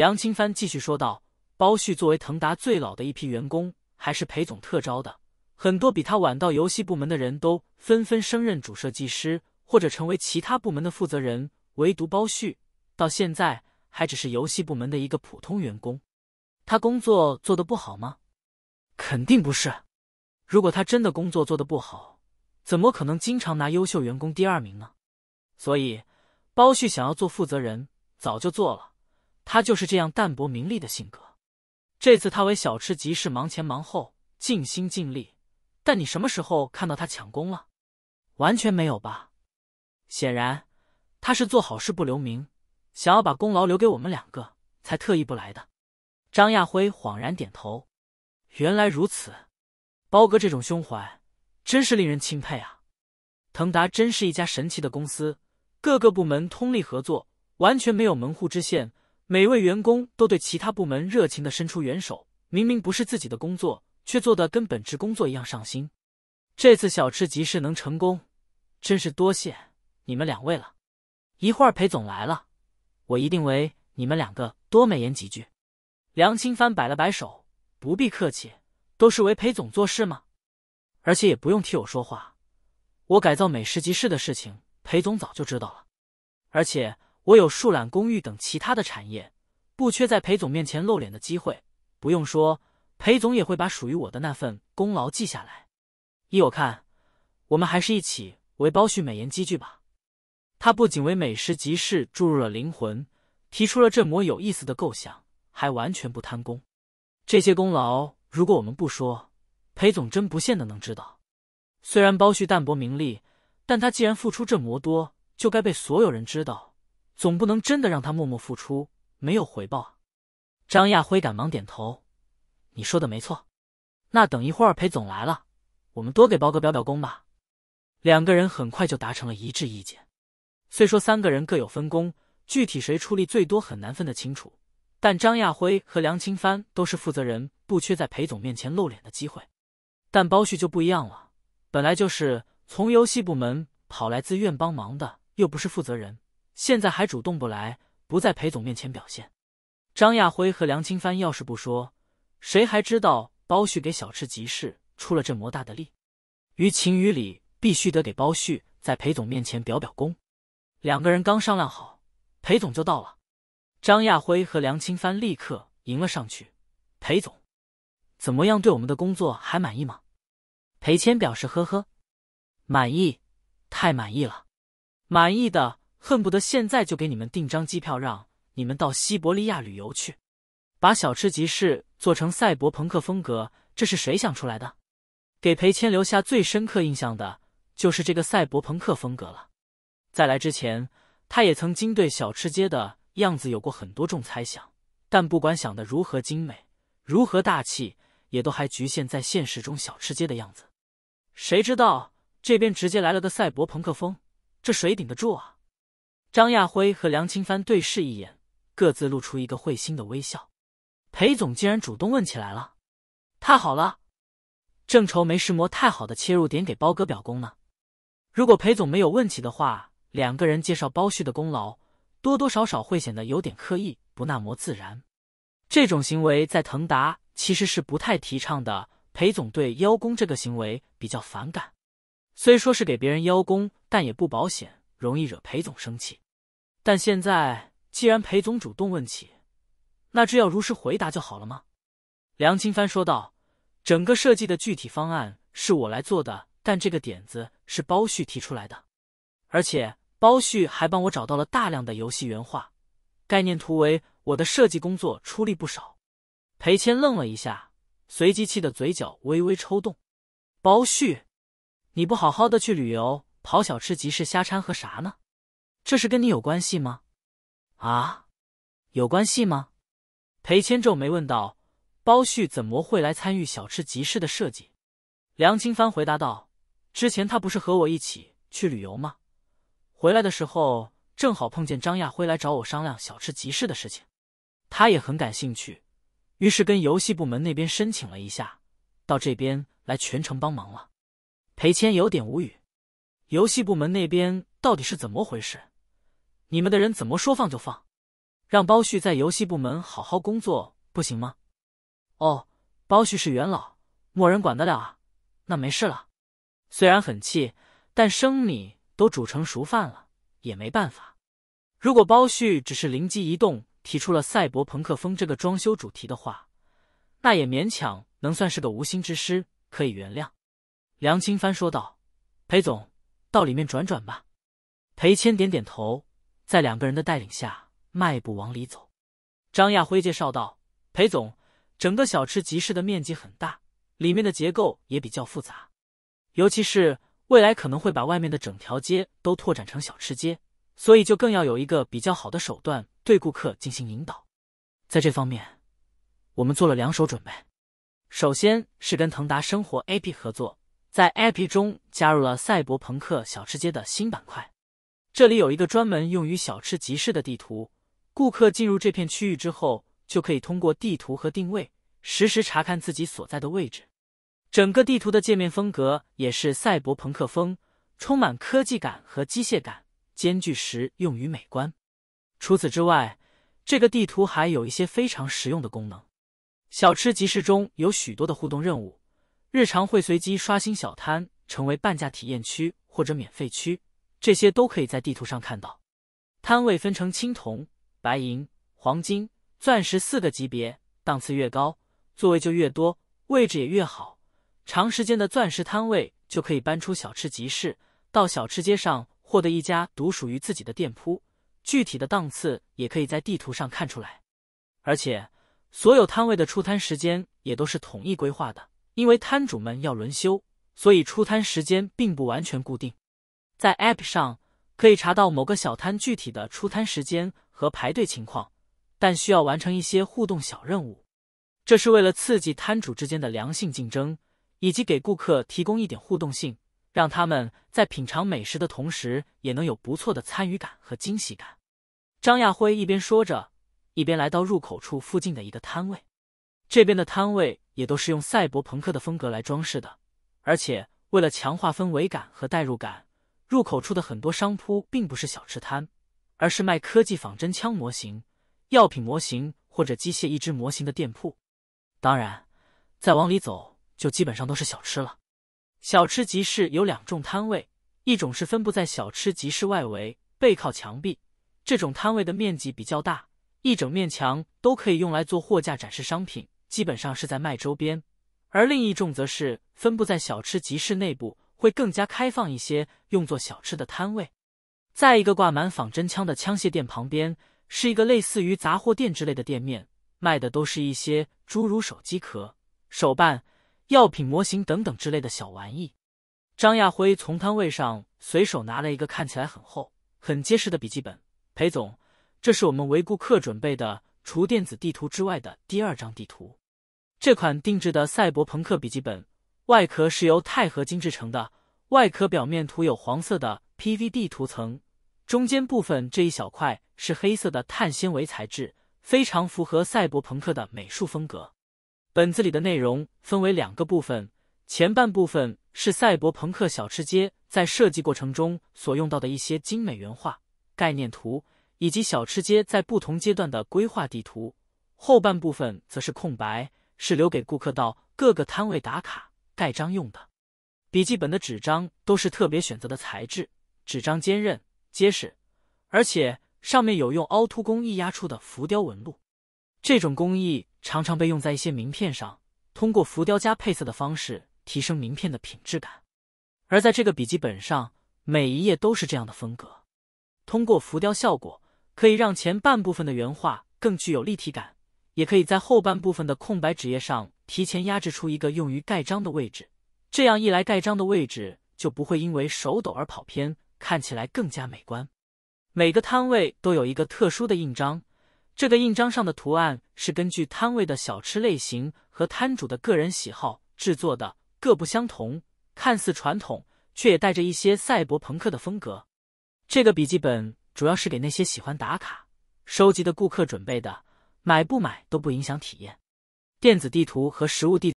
梁清帆继续说道：“包旭作为腾达最老的一批员工，还是裴总特招的。很多比他晚到游戏部门的人都纷纷升任主设计师，或者成为其他部门的负责人。唯独包旭到现在还只是游戏部门的一个普通员工。他工作做的不好吗？肯定不是。如果他真的工作做的不好，怎么可能经常拿优秀员工第二名呢？所以，包旭想要做负责人，早就做了。”他就是这样淡泊名利的性格。这次他为小吃集市忙前忙后，尽心尽力，但你什么时候看到他抢功了？完全没有吧。显然，他是做好事不留名，想要把功劳留给我们两个，才特意不来的。张亚辉恍然点头，原来如此。包哥这种胸怀，真是令人钦佩啊。腾达真是一家神奇的公司，各个部门通力合作，完全没有门户之限。每位员工都对其他部门热情的伸出援手，明明不是自己的工作，却做得跟本职工作一样上心。这次小吃集市能成功，真是多谢你们两位了。一会儿裴总来了，我一定为你们两个多美言几句。梁清帆摆了摆手，不必客气，都是为裴总做事吗？而且也不用替我说话，我改造美食集市的事情，裴总早就知道了，而且。我有树懒公寓等其他的产业，不缺在裴总面前露脸的机会。不用说，裴总也会把属于我的那份功劳记下来。依我看，我们还是一起为包旭美颜积聚吧。他不仅为美食集市注入了灵魂，提出了这么有意思的构想，还完全不贪功。这些功劳，如果我们不说，裴总真不见得能知道。虽然包旭淡泊名利，但他既然付出这么多，就该被所有人知道。总不能真的让他默默付出没有回报啊！张亚辉赶忙点头：“你说的没错，那等一会儿裴总来了，我们多给包哥表表功吧。”两个人很快就达成了一致意见。虽说三个人各有分工，具体谁出力最多很难分得清楚，但张亚辉和梁清帆都是负责人，不缺在裴总面前露脸的机会。但包旭就不一样了，本来就是从游戏部门跑来自愿帮忙的，又不是负责人。现在还主动不来，不在裴总面前表现。张亚辉和梁清帆要是不说，谁还知道包旭给小吃集市出了这么大的力？于情于理，必须得给包旭在裴总面前表表功。两个人刚商量好，裴总就到了。张亚辉和梁清帆立刻迎了上去。裴总，怎么样？对我们的工作还满意吗？裴谦表示：“呵呵，满意，太满意了，满意的。”恨不得现在就给你们订张机票，让你们到西伯利亚旅游去，把小吃集市做成赛博朋克风格，这是谁想出来的？给裴谦留下最深刻印象的就是这个赛博朋克风格了。在来之前，他也曾经对小吃街的样子有过很多种猜想，但不管想的如何精美、如何大气，也都还局限在现实中小吃街的样子。谁知道这边直接来了个赛博朋克风，这谁顶得住啊？张亚辉和梁清帆对视一眼，各自露出一个会心的微笑。裴总竟然主动问起来了，太好了！正愁没石磨太好的切入点给包哥表功呢。如果裴总没有问起的话，两个人介绍包旭的功劳，多多少少会显得有点刻意，不那么自然。这种行为在腾达其实是不太提倡的。裴总对邀功这个行为比较反感。虽说是给别人邀功，但也不保险。容易惹裴总生气，但现在既然裴总主动问起，那只要如实回答就好了吗？梁清帆说道：“整个设计的具体方案是我来做，的但这个点子是包旭提出来的，而且包旭还帮我找到了大量的游戏原画、概念图，为我的设计工作出力不少。”裴谦愣了一下，随即气得嘴角微微抽动：“包旭，你不好好的去旅游？”跑小吃集市瞎掺和啥呢？这是跟你有关系吗？啊，有关系吗？裴谦皱眉问道。包旭怎么会来参与小吃集市的设计？梁清帆回答道：“之前他不是和我一起去旅游吗？回来的时候正好碰见张亚辉来找我商量小吃集市的事情，他也很感兴趣，于是跟游戏部门那边申请了一下，到这边来全程帮忙了。”裴谦有点无语。游戏部门那边到底是怎么回事？你们的人怎么说放就放？让包旭在游戏部门好好工作不行吗？哦，包旭是元老，没人管得了啊。那没事了。虽然很气，但生米都煮成熟饭了，也没办法。如果包旭只是灵机一动提出了赛博朋克风这个装修主题的话，那也勉强能算是个无心之失，可以原谅。梁清帆说道：“裴总。”到里面转转吧。裴谦点点头，在两个人的带领下迈步往里走。张亚辉介绍道：“裴总，整个小吃集市的面积很大，里面的结构也比较复杂，尤其是未来可能会把外面的整条街都拓展成小吃街，所以就更要有一个比较好的手段对顾客进行引导。在这方面，我们做了两手准备。首先是跟腾达生活 A P 合作。”在 App 中加入了赛博朋克小吃街的新板块，这里有一个专门用于小吃集市的地图。顾客进入这片区域之后，就可以通过地图和定位实时查看自己所在的位置。整个地图的界面风格也是赛博朋克风，充满科技感和机械感，兼具实用与美观。除此之外，这个地图还有一些非常实用的功能。小吃集市中有许多的互动任务。日常会随机刷新小摊，成为半价体验区或者免费区，这些都可以在地图上看到。摊位分成青铜、白银、黄金、钻石四个级别，档次越高，座位就越多，位置也越好。长时间的钻石摊位就可以搬出小吃集市，到小吃街上获得一家独属于自己的店铺。具体的档次也可以在地图上看出来，而且所有摊位的出摊时间也都是统一规划的。因为摊主们要轮休，所以出摊时间并不完全固定。在 APP 上可以查到某个小摊具体的出摊时间和排队情况，但需要完成一些互动小任务。这是为了刺激摊主之间的良性竞争，以及给顾客提供一点互动性，让他们在品尝美食的同时也能有不错的参与感和惊喜感。张亚辉一边说着，一边来到入口处附近的一个摊位，这边的摊位。也都是用赛博朋克的风格来装饰的，而且为了强化氛围感和代入感，入口处的很多商铺并不是小吃摊，而是卖科技仿真枪模型、药品模型或者机械一只模型的店铺。当然，再往里走就基本上都是小吃。了小吃集市有两种摊位，一种是分布在小吃集市外围，背靠墙壁，这种摊位的面积比较大，一整面墙都可以用来做货架展示商品。基本上是在卖周边，而另一种则是分布在小吃集市内部，会更加开放一些，用作小吃的摊位。在一个挂满仿真枪的枪械店旁边，是一个类似于杂货店之类的店面，卖的都是一些诸如手机壳、手办、药品模型等等之类的小玩意。张亚辉从摊位上随手拿了一个看起来很厚、很结实的笔记本，裴总，这是我们为顾客准备的。除电子地图之外的第二张地图，这款定制的赛博朋克笔记本外壳是由钛合金制成的，外壳表面涂有黄色的 PVD 涂层，中间部分这一小块是黑色的碳纤维材质，非常符合赛博朋克的美术风格。本子里的内容分为两个部分，前半部分是赛博朋克小吃街在设计过程中所用到的一些精美原画、概念图。以及小吃街在不同阶段的规划地图，后半部分则是空白，是留给顾客到各个摊位打卡盖章用的。笔记本的纸张都是特别选择的材质，纸张坚韧结实，而且上面有用凹凸工艺压出的浮雕纹路。这种工艺常常被用在一些名片上，通过浮雕加配色的方式提升名片的品质感。而在这个笔记本上，每一页都是这样的风格，通过浮雕效果。可以让前半部分的原画更具有立体感，也可以在后半部分的空白纸页上提前压制出一个用于盖章的位置。这样一来，盖章的位置就不会因为手抖而跑偏，看起来更加美观。每个摊位都有一个特殊的印章，这个印章上的图案是根据摊位的小吃类型和摊主的个人喜好制作的，各不相同。看似传统，却也带着一些赛博朋克的风格。这个笔记本。主要是给那些喜欢打卡、收集的顾客准备的，买不买都不影响体验。电子地图和实物地。